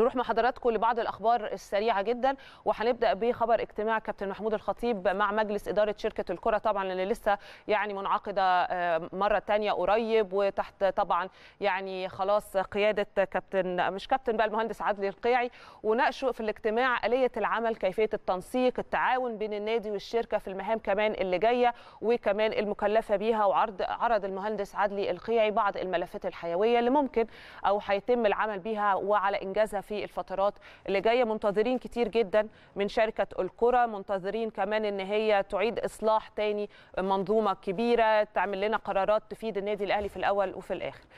نروح مع حضراتكم لبعض الاخبار السريعه جدا وهنبدا بخبر اجتماع كابتن محمود الخطيب مع مجلس اداره شركه الكره طبعا اللي لسه يعني منعقده آه، مره ثانيه قريب وتحت طبعا يعني خلاص قياده كابتن مش كابتن بقى المهندس عدلي القيعي وناقشوا في الاجتماع اليه العمل كيفيه التنسيق التعاون بين النادي والشركه في المهام كمان اللي جايه وكمان المكلفه بيها وعرض عرض المهندس عدلي القيعي بعض الملفات الحيويه اللي ممكن او هيتم العمل بيها وعلى انجازها في في الفترات اللي جايه منتظرين كتير جدا من شركه الكره منتظرين كمان ان هي تعيد اصلاح تاني منظومه كبيره تعمل لنا قرارات تفيد النادي الاهلي في الاول وفي الاخر